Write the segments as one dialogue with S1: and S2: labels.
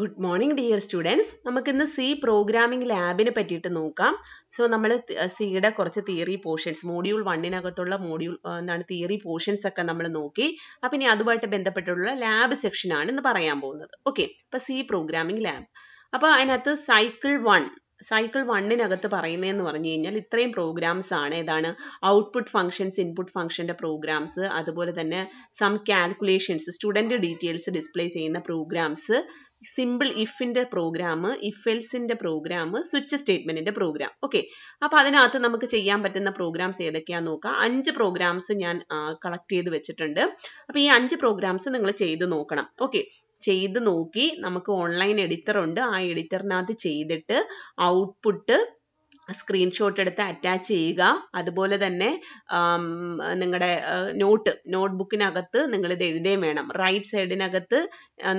S1: good morning dear students നമുക്കിന്ന് C programming ലാബിനെ പറ്റിയിട്ട് നോക്കാം സോ നമ്മൾ സിയുടെ കുറച്ച് തിയറി പോർഷൻസ് മോഡ്യൂൾ വണ്ണിനകത്തുള്ള മോഡ്യൂൾ എന്താണ് തിയറി പോർഷൻസ് ഒക്കെ നമ്മൾ നോക്കി അപ്പം ഇനി അതുമായിട്ട് ബന്ധപ്പെട്ടുള്ള ലാബ് സെക്ഷനാണ് ഇന്ന് പറയാൻ പോകുന്നത് ഓക്കെ അപ്പം സി പ്രോഗ്രാമിംഗ് ലാബ് അപ്പോൾ അതിനകത്ത് സൈക്കിൾ വൺ സൈക്കിൾ വണ്ണിനകത്ത് പറയുന്നതെന്ന് പറഞ്ഞു കഴിഞ്ഞാൽ ഇത്രയും പ്രോഗ്രാംസ് ആണ് ഏതാണ് ഔട്ട്പുട്ട് ഫംഗ്ഷൻസ് ഇൻപുട്ട് ഫംഗ്ഷൻ്റെ പ്രോഗ്രാംസ് അതുപോലെ തന്നെ sum calculations student details display ചെയ്യുന്ന പ്രോഗ്രാംസ് സിമ്പിൾ ഇഫിൻ്റെ പ്രോഗ്രാം ഇഫ് എൽസിൻ്റെ പ്രോഗ്രാം സ്വിച്ച് സ്റ്റേറ്റ്മെൻറ്റിൻ്റെ പ്രോഗ്രാം ഓക്കെ അപ്പോൾ അതിനകത്ത് നമുക്ക് ചെയ്യാൻ പറ്റുന്ന പ്രോഗ്രാംസ് ഏതൊക്കെയാണെന്ന് നോക്കാം അഞ്ച് പ്രോഗ്രാംസ് ഞാൻ കളക്ട് ചെയ്ത് വെച്ചിട്ടുണ്ട് അപ്പോൾ ഈ അഞ്ച് പ്രോഗ്രാംസ് നിങ്ങൾ ചെയ്ത് നോക്കണം ഓക്കെ ചെയ്ത് നോക്കി നമുക്ക് ഓൺലൈൻ എഡിറ്റർ ഉണ്ട് ആ എഡിറ്ററിനകത്ത് ചെയ്തിട്ട് ഔട്ട്പുട്ട് സ്ക്രീൻഷോട്ട് എടുത്ത് അറ്റാച്ച് ചെയ്യുക അതുപോലെ തന്നെ നിങ്ങളുടെ നോട്ട് നോട്ട്ബുക്കിനകത്ത് നിങ്ങൾ ഇത് എഴുതുകയും വേണം റൈറ്റ് സൈഡിനകത്ത്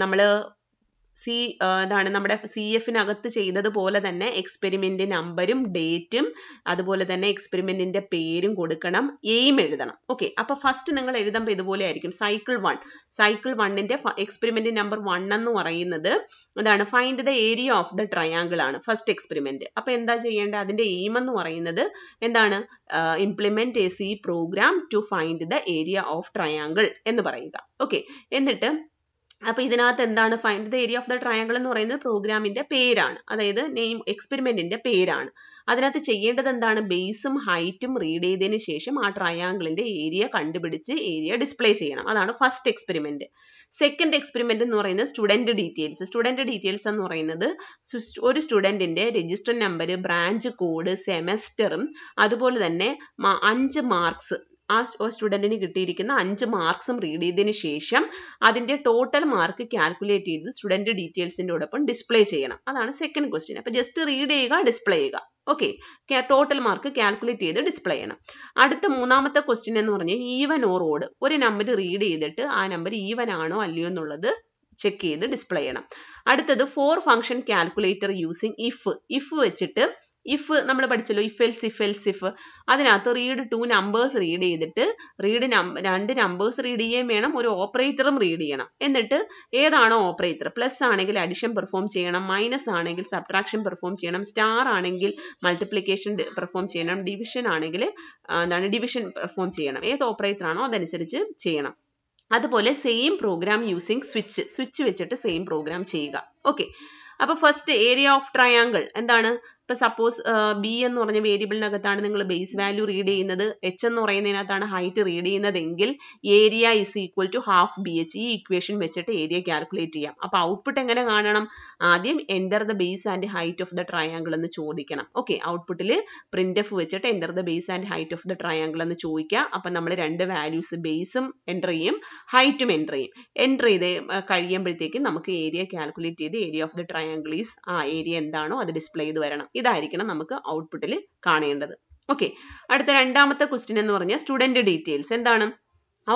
S1: നമ്മൾ സി ഇതാണ് നമ്മുടെ സി എഫിനകത്ത് ചെയ്തതുപോലെ തന്നെ എക്സ്പെരിമെൻ്റ് നമ്പരും ഡേറ്റും അതുപോലെ തന്നെ എക്സ്പെരിമെൻറ്റിൻ്റെ പേരും കൊടുക്കണം എയിം എഴുതണം ഓക്കെ അപ്പോൾ ഫസ്റ്റ് നിങ്ങൾ എഴുതുമ്പോൾ ഇതുപോലെ ആയിരിക്കും സൈക്കിൾ വൺ സൈക്കിൾ വണ്ണിൻ്റെ എക്സ്പെരിമെൻ്റ് നമ്പർ വൺ എന്ന് പറയുന്നത് അതാണ് find the area of the triangle ആണ് ഫസ്റ്റ് എക്സ്പെരിമെൻറ്റ് അപ്പോൾ എന്താ ചെയ്യേണ്ടത് അതിൻ്റെ എയിം എന്ന് പറയുന്നത് എന്താണ് implement a C program to find the area of triangle എന്ന് പറയുക ഓക്കെ എന്നിട്ട് അപ്പോൾ ഇതിനകത്ത് എന്താണ് find the area of the triangle എന്ന് പറയുന്നത് പ്രോഗ്രാമിന്റെ പേരാണ് അതായത് നെയിം എക്സ്പെരിമെന്റിന്റെ പേരാണ് അതിനകത്ത് ചെയ്യേണ്ടത് എന്താണ് ബേസും ഹൈറ്റും റീഡ് ചെയ്തതിന് ശേഷം ആ ട്രയാങ്കിളിന്റെ ഏരിയ കണ്ടുപിടിച്ച് ഏരിയ ഡിസ്പ്ലേ ചെയ്യണം അതാണ് ഫസ്റ്റ് എക്സ്പെരിമെന്റ് സെക്കൻഡ് എക്സ്പെരിമെന്റ് എന്ന് പറയുന്നത് സ്റ്റുഡന്റ് ഡീറ്റെയിൽസ് സ്റ്റുഡന്റ് ഡീറ്റെയിൽസ് എന്ന് പറയുന്നത് ഒരു സ്റ്റുഡന്റിന്റെ രജിസ്റ്റർ നമ്പർ ബ്രാഞ്ച് കോഡ് സെമസ്റ്ററും അതുപോലെ തന്നെ അഞ്ച് മാർക്സ് ആ സ്റ്റുഡൻറ്റിന് കിട്ടിയിരിക്കുന്ന അഞ്ച് മാർക്സും റീഡ് ചെയ്തതിന് ശേഷം അതിൻ്റെ ടോട്ടൽ മാർക്ക് കാൽക്കുലേറ്റ് ചെയ്ത് സ്റ്റുഡൻറ്റ് ഡീറ്റെയിൽസിൻ്റെ ഒപ്പം ഡിസ്പ്ലേ ചെയ്യണം അതാണ് സെക്കൻഡ് ക്വസ്റ്റ്യൻ അപ്പോൾ ജസ്റ്റ് റീഡ് ചെയ്യുക ഡിസ്പ്ലേ ചെയ്യുക ഓക്കെ ടോട്ടൽ മാർക്ക് കാൽക്കുലേറ്റ് ചെയ്ത് ഡിസ്പ്ലേ ചെയ്യണം അടുത്ത മൂന്നാമത്തെ ക്വസ്റ്റ്യൻ എന്ന് പറഞ്ഞാൽ ഈവൻ ഓർ ഓഡ് ഒരു നമ്പർ റീഡ് ചെയ്തിട്ട് ആ നമ്പർ ഈവൻ ആണോ അല്ലയോ എന്നുള്ളത് ചെക്ക് ചെയ്ത് ഡിസ്പ്ലേ ചെയ്യണം അടുത്തത് four function calculator using if if വെച്ചിട്ട് ഇഫ് നമ്മൾ പഠിച്ചല്ലോ if else if else if അതിനകത്ത് റീഡ് ടു നമ്പേഴ്സ് റീഡ് ചെയ്തിട്ട് റീഡ് രണ്ട് നമ്പേഴ്സ് റീഡ് ചെയ്യുകയും വേണം ഒരു ഓപ്പറേറ്ററും റീഡ് ചെയ്യണം എന്നിട്ട് ഏതാണോ ഓപ്പറേറ്റർ പ്ലസ് ആണെങ്കിൽ അഡിഷൻ പെർഫോം ചെയ്യണം മൈനസ് ആണെങ്കിൽ സബ്ട്രാക്ഷൻ പെർഫോം ചെയ്യണം സ്റ്റാർ ആണെങ്കിൽ മൾട്ടിപ്ലിക്കേഷൻ പെർഫോം ചെയ്യണം ഡിവിഷൻ ആണെങ്കിൽ എന്താണ് ഡിവിഷൻ പെർഫോം ചെയ്യണം ഏത് ഓപ്പറേറ്റർ ആണോ അതനുസരിച്ച് ചെയ്യണം അതുപോലെ same program using switch switch വെച്ചിട്ട് സെയിം പ്രോഗ്രാം ചെയ്യുക ഓക്കെ അപ്പോൾ ഫസ്റ്റ് ഏരിയ ഓഫ് ട്രയാങ്കിൾ എന്താണ് ഇപ്പൊ സപ്പോസ് ബി എന്ന് പറഞ്ഞ വേരിയബിളിനകത്താണ് നിങ്ങൾ ബേസ് വാല്യൂ റീഡ് ചെയ്യുന്നത് എച്ച് എന്ന് പറയുന്നതിനകത്താണ് ഹൈറ്റ് റീഡ് ചെയ്യുന്നതെങ്കിൽ area is equal to half B H ഈ ഇക്വേഷൻ വെച്ചിട്ട് ഏരിയ കാൽക്കുലേറ്റ് ചെയ്യാം അപ്പോൾ ഔട്ട്പുട്ട് എങ്ങനെ കാണണം ആദ്യം enter the base and height of the triangle എന്ന് ചോദിക്കണം ഓക്കെ ഔട്ട്പുട്ടിൽ പ്രിന്റ് എഫ് വെച്ചിട്ട് enter the base and height of the triangle എന്ന് ചോദിക്കുക അപ്പൊ നമ്മൾ രണ്ട് വാല്യൂസ് ബേസും എൻ്റർ ചെയ്യും ഹൈറ്റും എൻ്റർ ചെയ്യും എൻ്റർ ചെയ്ത് കഴിയുമ്പോഴത്തേക്കും നമുക്ക് ഏരിയ കാൽക്കുലേറ്റ് ചെയ്ത് area of the triangle is ആ ഏരിയ എന്താണോ അത് ഡിസ്പ്ലേ ചെയ്ത് വരണം ഇതായിരിക്കണം നമുക്ക് ഔട്ട്പുട്ടിൽ കാണേണ്ടത് ഓക്കെ അടുത്ത രണ്ടാമത്തെ ക്വസ്റ്റ്യൻ എന്ന് പറഞ്ഞാൽ സ്റ്റുഡൻറ് ഡീറ്റെയിൽസ് എന്താണ്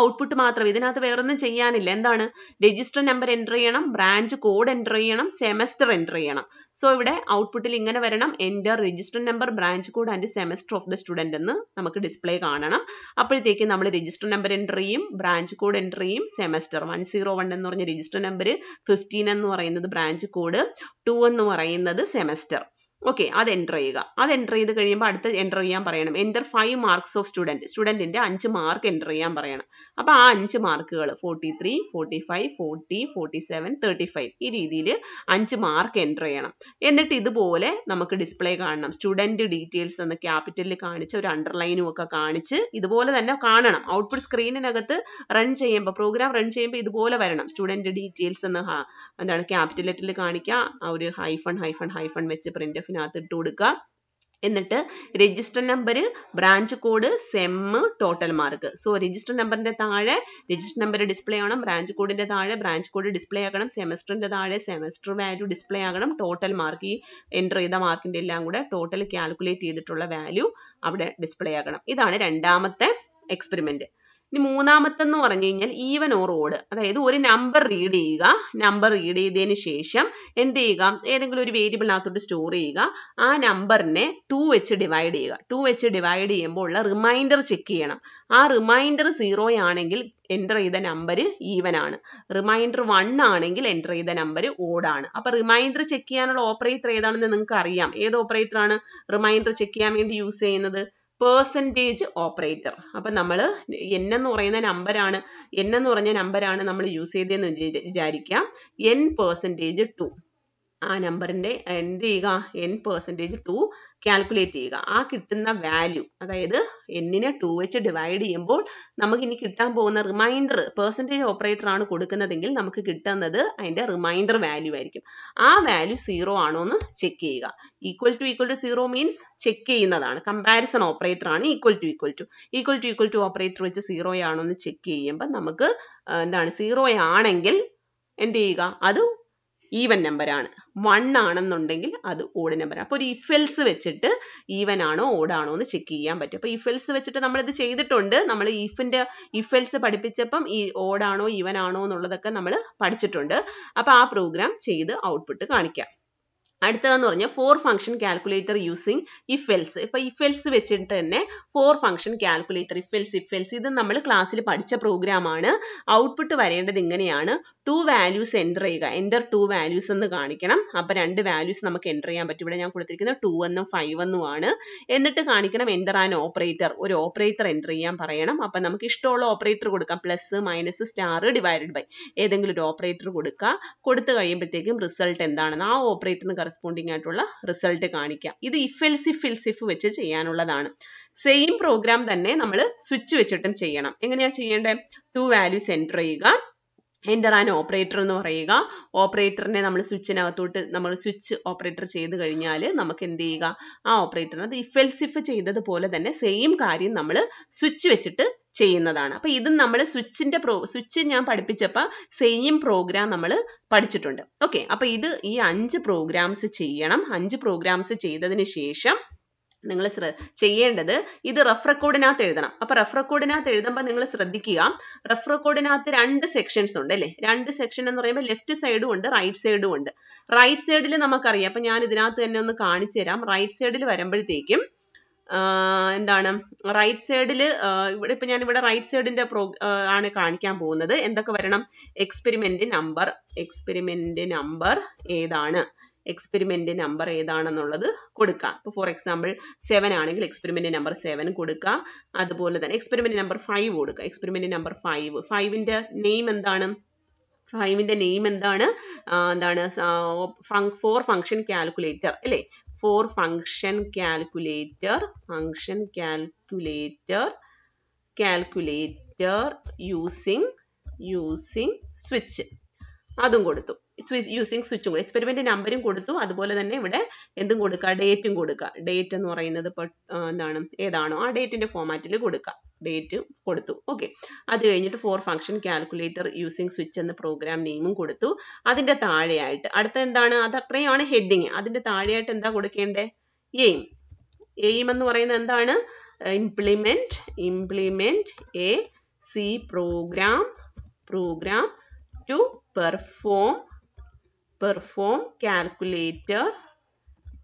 S1: ഔട്ട്പുട്ട് മാത്രം ഇതിനകത്ത് വേറൊന്നും ചെയ്യാനില്ല എന്താണ് രജിസ്റ്റർ നമ്പർ എൻ്റർ ചെയ്യണം ബ്രാഞ്ച് കോഡ് എൻ്റർ ചെയ്യണം സെമസ്റ്റർ എൻ്റർ ചെയ്യണം സോ ഇവിടെ ഔട്ട്പുട്ടിൽ ഇങ്ങനെ വരണം enter register number branch code and semester of the student എന്ന് നമുക്ക് ഡിസ്പ്ലേ കാണണം അപ്പോഴത്തേക്ക് നമ്മൾ രജിസ്റ്റർ നമ്പർ എൻ്റർ ചെയ്യും ബ്രാഞ്ച് കോഡ് എൻ്റർ ചെയ്യും സെമസ്റ്റർ വൺ സീറോ വൺ എന്ന് പറഞ്ഞ രജിസ്റ്റർ നമ്പർ ഫിഫ്റ്റീൻ എന്ന് പറയുന്നത് ബ്രാഞ്ച് കോഡ് ടു എന്ന് പറയുന്നത് സെമസ്റ്റർ ഓക്കെ അത് എൻ്റർ ചെയ്യുക അത് എൻ്റർ ചെയ്ത് കഴിയുമ്പോൾ അടുത്ത് എൻ്റർ ചെയ്യാൻ പറയണം enter five marks of student സ്റ്റുഡൻറ്റിൻ്റെ അഞ്ച് മാർക്ക് എൻ്റർ ചെയ്യാൻ പറയണം അപ്പോൾ ആ അഞ്ച് മാർക്കുകൾ forty three forty five forty forty seven thirty five ഈ രീതിയിൽ അഞ്ച് മാർക്ക് എൻ്റർ ചെയ്യണം എന്നിട്ട് ഇതുപോലെ നമുക്ക് ഡിസ്പ്ലേ കാണണം സ്റ്റുഡൻറ്റ് ഡീറ്റെയിൽസ് എന്ന് ക്യാപിറ്റലിൽ കാണിച്ച് ഒരു അണ്ടർലൈനും ഒക്കെ കാണിച്ച് ഇതുപോലെ തന്നെ കാണണം ഔട്ട്പുട്ട് സ്ക്രീനിനകത്ത് റൺ ചെയ്യുമ്പോൾ പ്രോഗ്രാം റൺ ചെയ്യുമ്പോൾ ഇതുപോലെ വരണം സ്റ്റുഡൻറ്റ് ഡീറ്റെയിൽസ് എന്ന് എന്താണ് ക്യാപിറ്റൽ ലെറ്ററിൽ കാണിക്കുക ഒരു ഹൈഫൺ ഹൈഫൺ ഹൈഫൺ വെച്ച് പ്രിൻ്റ് പീഡിഎഫിനകത്ത് ഇട്ട് കൊടുക്കുക എന്നിട്ട് register number branch code sem total mark so register നമ്പറിന്റെ താഴെ രജിസ്റ്റർ നമ്പർ ഡിസ്പ്ലേ ആവണം ബ്രാഞ്ച് കോഡിന്റെ താഴെ ബ്രാഞ്ച് കോഡ് ഡിസ്പ്ലേ ആക്കണം സെമസ്റ്ററിന്റെ താഴെ സെമസ്റ്റർ വാല്യൂ ഡിസ്പ്ലേ ആകണം ടോട്ടൽ മാർക്ക് ഈ എൻ്റർ ചെയ്ത മാർക്കിന്റെ എല്ലാം കൂടെ ടോട്ടൽ കാൽക്കുലേറ്റ് ചെയ്തിട്ടുള്ള വാല്യൂ അവിടെ ഡിസ്പ്ലേ ആക്കണം ഇതാണ് രണ്ടാമത്തെ എക്സ്പെരിമെന്റ് ഇനി മൂന്നാമത്തെന്ന് പറഞ്ഞു കഴിഞ്ഞാൽ ഈവൻ ഓർ ഓഡ് അതായത് ഒരു നമ്പർ റീഡ് ചെയ്യുക നമ്പർ റീഡ് ചെയ്തതിന് ശേഷം എന്ത് ചെയ്യുക ഏതെങ്കിലും ഒരു വേരിയബിളിനകത്തോട്ട് സ്റ്റോർ ചെയ്യുക ആ നമ്പറിനെ ടു വെച്ച് ഡിവൈഡ് ചെയ്യുക ടു വെച്ച് ഡിവൈഡ് ചെയ്യുമ്പോൾ ഉള്ള റിമൈൻഡർ ചെക്ക് ചെയ്യണം ആ റിമൈൻഡർ സീറോ ആണെങ്കിൽ എൻ്റർ ചെയ്ത നമ്പർ ഈവൻ ആണ് റിമൈൻഡർ വൺ ആണെങ്കിൽ എൻ്റർ ചെയ്ത നമ്പർ ഓഡ് ആണ് അപ്പോൾ റിമൈൻഡർ ചെക്ക് ചെയ്യാനുള്ള ഓപ്പറേറ്റർ ഏതാണെന്ന് നിങ്ങൾക്ക് അറിയാം ഏത് ഓപ്പറേറ്റർ ആണ് റിമൈൻഡർ ചെക്ക് ചെയ്യാൻ വേണ്ടി യൂസ് ചെയ്യുന്നത് പേഴ്സൻറ്റേജ് ഓപ്പറേറ്റർ അപ്പം നമ്മൾ എൻ എന്ന് പറയുന്ന നമ്പറാണ് എൻ എന്ന് പറഞ്ഞ നമ്പറാണ് നമ്മൾ യൂസ് ചെയ്തതെന്ന് വിചാരിക്കുക എൻ പേഴ്സൻറ്റേജ് ടു ആ നമ്പറിൻ്റെ എന്ത് ചെയ്യുക എൻ പെർസെൻറ്റേജ് ടു കാൽക്കുലേറ്റ് ചെയ്യുക ആ കിട്ടുന്ന വാല്യൂ അതായത് എന്നിനെ ടു വെച്ച് ഡിവൈഡ് ചെയ്യുമ്പോൾ നമുക്ക് ഇനി കിട്ടാൻ പോകുന്ന റിമൈൻഡർ പെർസെൻറ്റേജ് ഓപ്പറേറ്റർ ആണ് കൊടുക്കുന്നതെങ്കിൽ നമുക്ക് കിട്ടുന്നത് അതിൻ്റെ റിമൈൻഡർ വാല്യൂ ആയിരിക്കും ആ വാല്യൂ സീറോ ആണോ എന്ന് ചെക്ക് ചെയ്യുക equal to equal to zero means check ചെയ്യുന്നതാണ് കമ്പാരിസൺ ഓപ്പറേറ്റർ ആണ് equal to equal to equal to equal to operator വെച്ച് സീറോ ആണോ എന്ന് ചെക്ക് ചെയ്യുമ്പോൾ നമുക്ക് എന്താണ് സീറോ ആണെങ്കിൽ എന്ത് ചെയ്യുക അത് ഈവൻ നമ്പറാണ് വൺ ആണെന്നുണ്ടെങ്കിൽ അത് ഓഡ് നമ്പറാണ് അപ്പോൾ ഒരു ഇഫെൽസ് വെച്ചിട്ട് ഈവൻ ആണോ ഓടാണോ എന്ന് ചെക്ക് ചെയ്യാൻ പറ്റും അപ്പോൾ ഇഫെൽസ് വെച്ചിട്ട് നമ്മളിത് ചെയ്തിട്ടുണ്ട് നമ്മൾ ഇഫിൻ്റെ ഇഫെൽസ് പഠിപ്പിച്ചപ്പം ഈ ഓടാണോ ഈവൻ ആണോ എന്നുള്ളതൊക്കെ നമ്മൾ പഠിച്ചിട്ടുണ്ട് അപ്പോൾ ആ പ്രോഗ്രാം ചെയ്ത് ഔട്ട്പുട്ട് കാണിക്കാം അടുത്തതെന്ന് പറഞ്ഞാൽ four function calculator using if else if if else വെച്ചിട്ട് തന്നെ four function calculator if else if else ഇത് നമ്മൾ ക്ലാസ്സിൽ പഠിച്ച പ്രോഗ്രാം ആണ് ഔട്ട്പുട്ട് വരേണ്ടത് ഇങ്ങനെയാണ് ടു വാല്യൂസ് എൻ്റർ ചെയ്യുക എൻ്റർ ടു വാല്യൂസ് എന്ന് കാണിക്കണം അപ്പൊ രണ്ട് വാല്യൂസ് നമുക്ക് എൻ്റർ ചെയ്യാൻ പറ്റും ഇവിടെ ഞാൻ കൊടുത്തിരിക്കുന്നത് ടു എന്നും ഫൈവ് എന്നും ആണ് എന്നിട്ട് കാണിക്കണം എൻ്റർ ആൻ ഓപ്പറേറ്റർ ഒരു ഓപ്പറേറ്റർ എൻ്റർ ചെയ്യാൻ പറയണം അപ്പൊ നമുക്ക് ഇഷ്ടമുള്ള ഓപ്പറേറ്റർ കൊടുക്കാം plus minus star divided by ഏതെങ്കിലും ഒരു ഓപ്പറേറ്റർ കൊടുക്കുക കൊടുത്തു കഴിയുമ്പോഴത്തേക്കും റിസൾട്ട് എന്താണെന്ന് ആ ഓപ്പറേറ്ററിന് കറസ്പോണ്ടിങ് ആയിട്ടുള്ള റിസൾട്ട് കാണിക്കാം ഇത് ഇഫ് എൽസ് ഇഫ് വെച്ച് ചെയ്യാനുള്ളതാണ് സെയിം പ്രോഗ്രാം തന്നെ നമ്മൾ സ്വിച്ച് വെച്ചിട്ടും ചെയ്യണം എങ്ങനെയാ ചെയ്യേണ്ടത് ടു വാല്യൂസ് എൻറ്റർ ചെയ്യുക എൻ്റർ ആൻഡ് ഓപ്പറേറ്റർ എന്ന് പറയുക ഓപ്പറേറ്ററിനെ നമ്മൾ സ്വിച്ചിനകത്തോട്ട് നമ്മൾ സ്വിച്ച് ഓപ്പറേറ്റർ ചെയ്ത് കഴിഞ്ഞാൽ നമുക്ക് എന്ത് ചെയ്യുക ആ ഓപ്പറേറ്ററിന് ഇഫെൽസിഫ് ചെയ്തതുപോലെ തന്നെ സെയിം കാര്യം നമ്മൾ സ്വിച്ച് വെച്ചിട്ട് ചെയ്യുന്നതാണ് അപ്പോൾ ഇതും നമ്മൾ സ്വിച്ചിൻ്റെ പ്രോ സ്വിച്ച് ഞാൻ പഠിപ്പിച്ചപ്പോൾ സെയിം പ്രോഗ്രാം നമ്മൾ പഠിച്ചിട്ടുണ്ട് ഓക്കെ അപ്പോൾ ഇത് ഈ അഞ്ച് പ്രോഗ്രാംസ് ചെയ്യണം അഞ്ച് പ്രോഗ്രാംസ് ചെയ്തതിന് ശേഷം നിങ്ങൾ ചെയ്യേണ്ടത് ഇത് റഫ് റെക്കോർഡിനകത്ത് എഴുതണം അപ്പൊ റഫ് റെക്കോർഡിനകത്ത് എഴുതുമ്പോൾ നിങ്ങൾ ശ്രദ്ധിക്കുക റഫ് റെക്കോർഡിനകത്ത് രണ്ട് സെക്ഷൻസ് ഉണ്ട് അല്ലേ രണ്ട് സെക്ഷൻ എന്ന് പറയുമ്പോൾ ലെഫ്റ്റ് സൈഡും ഉണ്ട് റൈറ്റ് സൈഡും ഉണ്ട് റൈറ്റ് സൈഡിൽ നമുക്കറിയാം അപ്പൊ ഞാൻ ഇതിനകത്ത് തന്നെ ഒന്ന് കാണിച്ചു തരാം റൈറ്റ് സൈഡിൽ വരുമ്പോഴത്തേക്കും എന്താണ് റൈറ്റ് സൈഡിൽ ഇവിടെ ഇപ്പൊ ഞാൻ ഇവിടെ റൈറ്റ് സൈഡിന്റെ പ്രോ ആണ് കാണിക്കാൻ പോകുന്നത് എന്തൊക്കെ വരണം എക്സ്പെരിമെന്റ് നമ്പർ എക്സ്പെരിമെന്റ് നമ്പർ ഏതാണ് എക്സ്പെരിമെന്റ് നമ്പർ ഏതാണെന്നുള്ളത് കൊടുക്കാം ഇപ്പോൾ ഫോർ എക്സാമ്പിൾ സെവൻ ആണെങ്കിൽ എക്സ്പെരിമെന്റ് നമ്പർ സെവൻ കൊടുക്കാം അതുപോലെ തന്നെ എക്സ്പെരിമെന്റ് നമ്പർ ഫൈവ് കൊടുക്കുക എക്സ്പെരിമെന്റ് നമ്പർ ഫൈവ് ഫൈവിന്റെ നെയിം എന്താണ് ഫൈവിന്റെ നെയിം എന്താണ് എന്താണ് ഫോർ ഫംഗ്ഷൻ കാൽക്കുലേറ്റർ അല്ലേ four function calculator function calculator calculator using using switch അതും കൊടുത്തു യൂസിങ് സ്വിച്ചും കൂടി എക്സ്പെരിമെൻ്റ് നമ്പരും കൊടുത്തു അതുപോലെ തന്നെ ഇവിടെ എന്തും കൊടുക്കുക ഡേറ്റും കൊടുക്കുക ഡേറ്റ് എന്ന് പറയുന്നത് ഇപ്പോൾ എന്താണ് ഏതാണോ ആ ഡേറ്റിൻ്റെ ഫോമാറ്റിൽ കൊടുക്കുക ഡേറ്റ് കൊടുത്തു ഓക്കെ അത് കഴിഞ്ഞിട്ട് four function calculator using switch എന്ന പ്രോഗ്രാം നെയിമും കൊടുത്തു അതിൻ്റെ താഴെയായിട്ട് അടുത്ത എന്താണ് അത് അത്രയാണ് ഹെഡിങ് അതിൻ്റെ താഴെയായിട്ട് എന്താ കൊടുക്കേണ്ടേ എയിം എയിം എന്ന് പറയുന്നത് എന്താണ് implement implement a C program program to perform perform calculator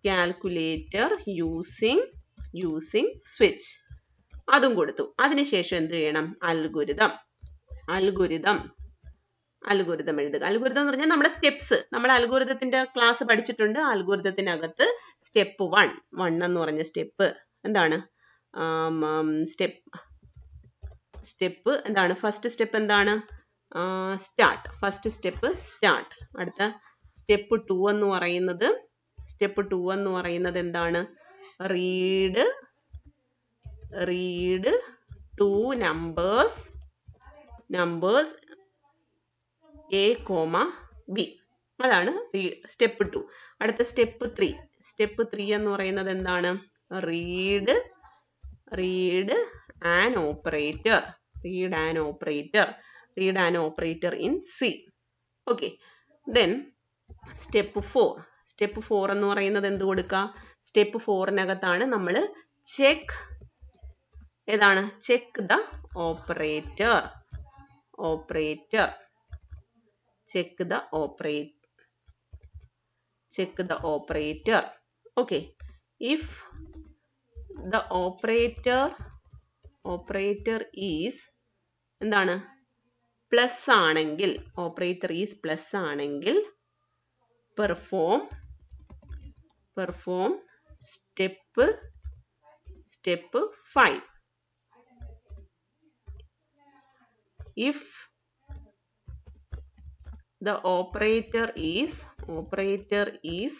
S1: calculator using using switch അതും കൊടുത്തു അതിനുശേഷം എന്ത് ചെയ്യണം അൽഗുരിതം അൽഗുരിതം അൽഗുരിതം എഴുതുക അൽഗുരിതം എന്ന് പറഞ്ഞാൽ നമ്മുടെ സ്റ്റെപ്സ് നമ്മൾ അൽഗുരിതത്തിന്റെ ക്ലാസ് പഠിച്ചിട്ടുണ്ട് അൽഗുരിതത്തിനകത്ത് സ്റ്റെപ്പ് വൺ വൺ എന്ന് പറഞ്ഞ സ്റ്റെപ്പ് എന്താണ് സ്റ്റെപ്പ് സ്റ്റെപ്പ് എന്താണ് ഫസ്റ്റ് സ്റ്റെപ്പ് എന്താണ് സ്റ്റാർട്ട് ഫസ്റ്റ് സ്റ്റെപ്പ് സ്റ്റാർട്ട് അടുത്ത സ്റ്റെപ്പ് ടു എന്ന് പറയുന്നത് സ്റ്റെപ്പ് ടു എന്ന് പറയുന്നത് എന്താണ് read read two numbers numbers A comma B അതാണ് സ്റ്റെപ്പ് ടു അടുത്ത സ്റ്റെപ്പ് ത്രീ സ്റ്റെപ്പ് ത്രീ എന്ന് പറയുന്നത് എന്താണ് read read an operator read an operator read an operator in C okay then step four step four എന്ന് പറയുന്നത് എന്ത് കൊടുക്കുക step ഫോറിനകത്താണ് നമ്മൾ ചെക്ക് ഏതാണ് check the operator operator check the operator check the operator okay if the operator operator is എന്താണ് plus ആണെങ്കിൽ operator is plus ആണെങ്കിൽ perform perform step step 5 if the operator is operator is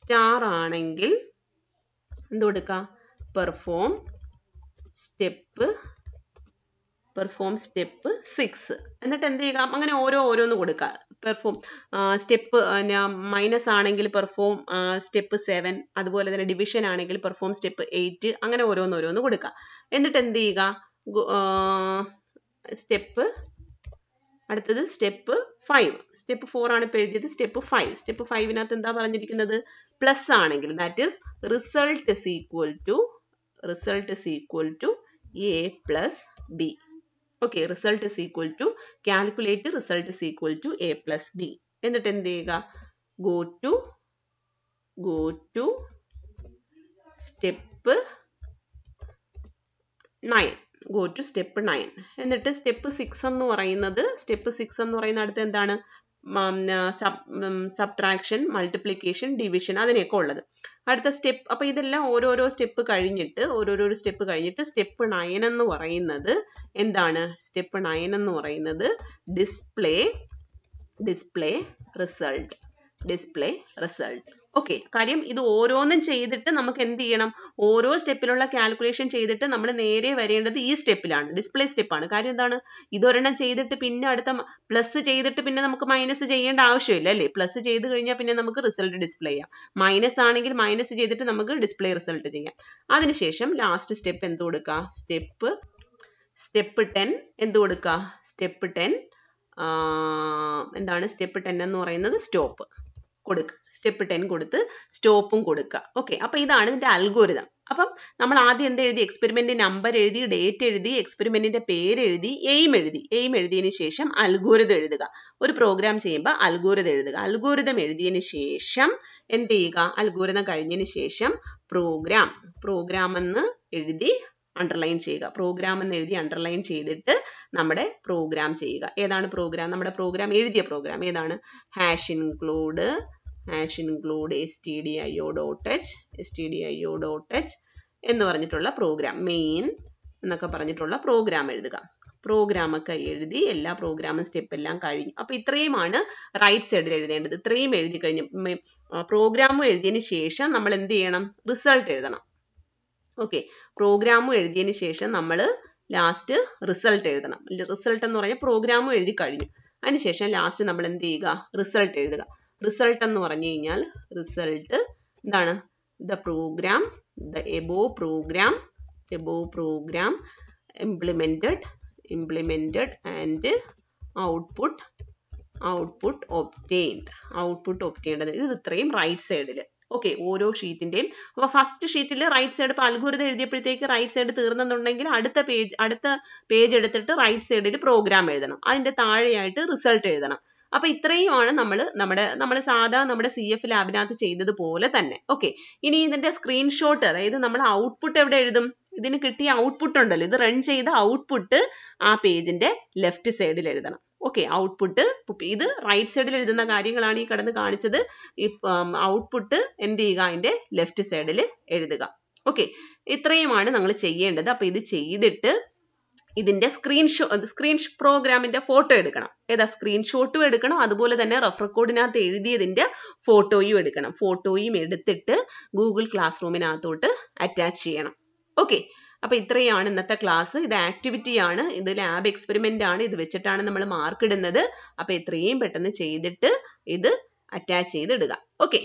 S1: star anengil endu perform step perform step six എന്നിട്ട് എന്ത് ചെയ്യുക അങ്ങനെ ഓരോ ഓരോന്ന് കൊടുക്കുക പെർഫോം സ്റ്റെപ്പ് മൈനസ് ആണെങ്കിൽ പെർഫോം സ്റ്റെപ്പ് സെവൻ അതുപോലെ തന്നെ ഡിവിഷൻ ആണെങ്കിൽ പെർഫോം സ്റ്റെപ്പ് എയ്റ്റ് അങ്ങനെ ഓരോന്ന് ഓരോന്ന് കൊടുക്കുക എന്നിട്ട് എന്ത് ചെയ്യുക സ്റ്റെപ്പ് അടുത്തത് സ്റ്റെപ്പ് ഫൈവ് സ്റ്റെപ്പ് ഫോർ ആണ് ഇപ്പോൾ എഴുതിയത് സ്റ്റെപ്പ് ഫൈവ് സ്റ്റെപ്പ് ഫൈവിനകത്ത് എന്താ പറഞ്ഞിരിക്കുന്നത് പ്ലസ് ആണെങ്കിൽ that is result is equal to result is equal to A plus B okay result is equal to calculate result is equal to A plus B എന്നിട്ട് എന്ത് ചെയ്യുക go to go to step nine go to step nine എന്നിട്ട് step six എന്ന് പറയുന്നത് step six എന്ന് പറയുന്ന അടുത്ത് എന്താണ് സബ്ട്രാക്ഷൻ മൾട്ടിപ്ലിക്കേഷൻ ഡിവിഷൻ അതിനെയൊക്കെ ഉള്ളത് അടുത്ത സ്റ്റെപ്പ് അപ്പോൾ ഇതെല്ലാം ഓരോരോ സ്റ്റെപ്പ് കഴിഞ്ഞിട്ട് ഓരോരോ സ്റ്റെപ്പ് കഴിഞ്ഞിട്ട് സ്റ്റെപ്പ് നയൻ എന്ന് പറയുന്നത് എന്താണ് സ്റ്റെപ്പ് നയൻ എന്ന് പറയുന്നത് display display result display result okay കാര്യം ഇത് ഓരോന്നും ചെയ്തിട്ട് നമുക്ക് എന്ത് ചെയ്യണം ഓരോ സ്റ്റെപ്പിലുള്ള കാൽക്കുലേഷൻ ചെയ്തിട്ട് നമ്മൾ നേരെ വരേണ്ടത് ഈ സ്റ്റെപ്പിലാണ് ഡിസ്പ്ലേ സ്റ്റെപ്പാണ് കാര്യം എന്താണ് ഇതൊരെണ്ണം ചെയ്തിട്ട് പിന്നെ അടുത്ത പ്ലസ് ചെയ്തിട്ട് പിന്നെ നമുക്ക് മൈനസ് ചെയ്യേണ്ട ആവശ്യമില്ല അല്ലേ പ്ലസ് ചെയ്ത് കഴിഞ്ഞാൽ പിന്നെ നമുക്ക് റിസൾട്ട് ഡിസ്പ്ലേ ചെയ്യാം മൈനസ് ആണെങ്കിൽ മൈനസ് ചെയ്തിട്ട് നമുക്ക് ഡിസ്പ്ലേ റിസൾട്ട് ചെയ്യാം അതിനുശേഷം ലാസ്റ്റ് സ്റ്റെപ്പ് എന്ത് കൊടുക്കുക സ്റ്റെപ്പ് സ്റ്റെപ്പ് ടെൻ എന്ത് കൊടുക്കുക സ്റ്റെപ്പ് ടെൻ എന്താണ് സ്റ്റെപ്പ് ടെൻ എന്ന് പറയുന്നത് സ്റ്റോപ്പ് കൊടുക്കുക സ്റ്റെപ്പ് ടെൻ കൊടുത്ത് സ്റ്റോപ്പും കൊടുക്കുക ഓക്കെ അപ്പോൾ ഇതാണ് ഇതിൻ്റെ അൽഗോരിതം അപ്പം നമ്മൾ ആദ്യം എന്ത് എഴുതി എക്സ്പെരിമെൻ്റ് നമ്പർ എഴുതി ഡേറ്റ് എഴുതി എക്സ്പെരിമെൻറ്റിൻ്റെ പേര് എഴുതി എയിം എഴുതി എയിം എഴുതിയതിന് ശേഷം അൽഗോരിതം എഴുതുക ഒരു പ്രോഗ്രാം ചെയ്യുമ്പോൾ അൽഗോരിതം എഴുതുക അൽഗോരിതം എഴുതിയതിന് ശേഷം എന്ത് ചെയ്യുക അൽഗോരിതം കഴിഞ്ഞതിന് ശേഷം പ്രോഗ്രാം പ്രോഗ്രാം എന്ന് എഴുതി അണ്ടർലൈൻ ചെയ്യുക പ്രോഗ്രാം എന്ന് എഴുതി അണ്ടർലൈൻ ചെയ്തിട്ട് നമ്മുടെ പ്രോഗ്രാം ചെയ്യുക ഏതാണ് പ്രോഗ്രാം നമ്മുടെ പ്രോഗ്രാം എഴുതിയ പ്രോഗ്രാം ഏതാണ് hash include hash include S T D I O dot H S T D I O dot H എന്ന് പറഞ്ഞിട്ടുള്ള പ്രോഗ്രാം മെയിൻ എന്നൊക്കെ പറഞ്ഞിട്ടുള്ള പ്രോഗ്രാം എഴുതുക പ്രോഗ്രാമൊക്കെ എഴുതി എല്ലാ പ്രോഗ്രാമും സ്റ്റെപ്പ് എല്ലാം കഴിഞ്ഞു അപ്പോൾ ഇത്രയുമാണ് റൈറ്റ് സൈഡിൽ എഴുതേണ്ടത് ഇത്രയും എഴുതി കഴിഞ്ഞ് പ്രോഗ്രാം എഴുതിയതിന് ശേഷം നമ്മൾ എന്ത് ചെയ്യണം റിസൾട്ട് എഴുതണം ഓക്കെ പ്രോഗ്രാമും എഴുതിയതിന് ശേഷം നമ്മൾ ലാസ്റ്റ് റിസൾട്ട് എഴുതണം റിസൾട്ട് എന്ന് പറഞ്ഞാൽ പ്രോഗ്രാമും എഴുതി കഴിഞ്ഞു അതിനുശേഷം ലാസ്റ്റ് നമ്മൾ എന്ത് ചെയ്യുക റിസൾട്ട് എഴുതുക റിസൾട്ട് എന്ന് പറഞ്ഞു കഴിഞ്ഞാൽ റിസൾട്ട് എന്താണ് the program the above program above program implemented implemented and output output obtained output obtained ഇത് ഇത്രയും റൈറ്റ് സൈഡിൽ ഓക്കെ ഓരോ ഷീറ്റിന്റെയും അപ്പോൾ ഫസ്റ്റ് ഷീറ്റിൽ റൈറ്റ് സൈഡ് ഇപ്പോൾ അൽഗോരിതം എഴുതിയപ്പോഴത്തേക്ക് റൈറ്റ് സൈഡ് തീർന്നെന്നുണ്ടെങ്കിൽ അടുത്ത പേജ് അടുത്ത പേജ് എടുത്തിട്ട് റൈറ്റ് സൈഡിൽ പ്രോഗ്രാം എഴുതണം അതിന്റെ താഴെയായിട്ട് റിസൾട്ട് എഴുതണം അപ്പോൾ ഇത്രയുമാണ് നമ്മൾ നമ്മുടെ നമ്മൾ സാധാ നമ്മുടെ സി എഫ് ലാബിനകത്ത് ചെയ്തതുപോലെ തന്നെ ഓക്കെ ഇനി ഇതിന്റെ സ്ക്രീൻഷോട്ട് അതായത് നമ്മൾ ഔട്ട്പുട്ട് എവിടെ എഴുതും ഇതിന് കിട്ടിയ ഔട്ട്പുട്ട് ഉണ്ടല്ലോ ഇത് റൺ ചെയ്ത ഔട്ട്പുട്ട് ആ പേജിന്റെ ലെഫ്റ്റ് സൈഡിൽ എഴുതണം ഓക്കെ ഔട്ട്പുട്ട് ഇത് റൈറ്റ് സൈഡിൽ എഴുതുന്ന കാര്യങ്ങളാണ് ഈ കടന്ന് കാണിച്ചത് ഈ ഔട്ട്പുട്ട് എന്ത് ചെയ്യുക അതിൻ്റെ ലെഫ്റ്റ് സൈഡിൽ എഴുതുക ഓക്കെ ഇത്രയുമാണ് നമ്മൾ ചെയ്യേണ്ടത് അപ്പോൾ ഇത് ചെയ്തിട്ട് ഇതിന്റെ സ്ക്രീൻഷോ സ്ക്രീൻ പ്രോഗ്രാമിന്റെ ഫോട്ടോ എടുക്കണം ഏതാ സ്ക്രീൻഷോട്ടും എടുക്കണം അതുപോലെ തന്നെ റെഫർ കോഡിനകത്ത് എഴുതിയതിന്റെ ഫോട്ടോയും എടുക്കണം ഫോട്ടോയും എടുത്തിട്ട് ഗൂഗിൾ ക്ലാസ് റൂമിനകത്തോട്ട് അറ്റാച്ച് ചെയ്യണം ഓക്കെ അപ്പോൾ ഇത്രയാണ് ഇന്നത്തെ ക്ലാസ് ഇത് ആക്ടിവിറ്റിയാണ് ഇത് ലാബ് എക്സ്പെരിമെൻ്റ് ആണ് ഇത് വെച്ചിട്ടാണ് നമ്മൾ മാർക്ക് ഇടുന്നത് അപ്പോൾ എത്രയും പെട്ടെന്ന് ചെയ്തിട്ട് ഇത് അറ്റാച്ച് ചെയ്തിടുക ഓക്കെ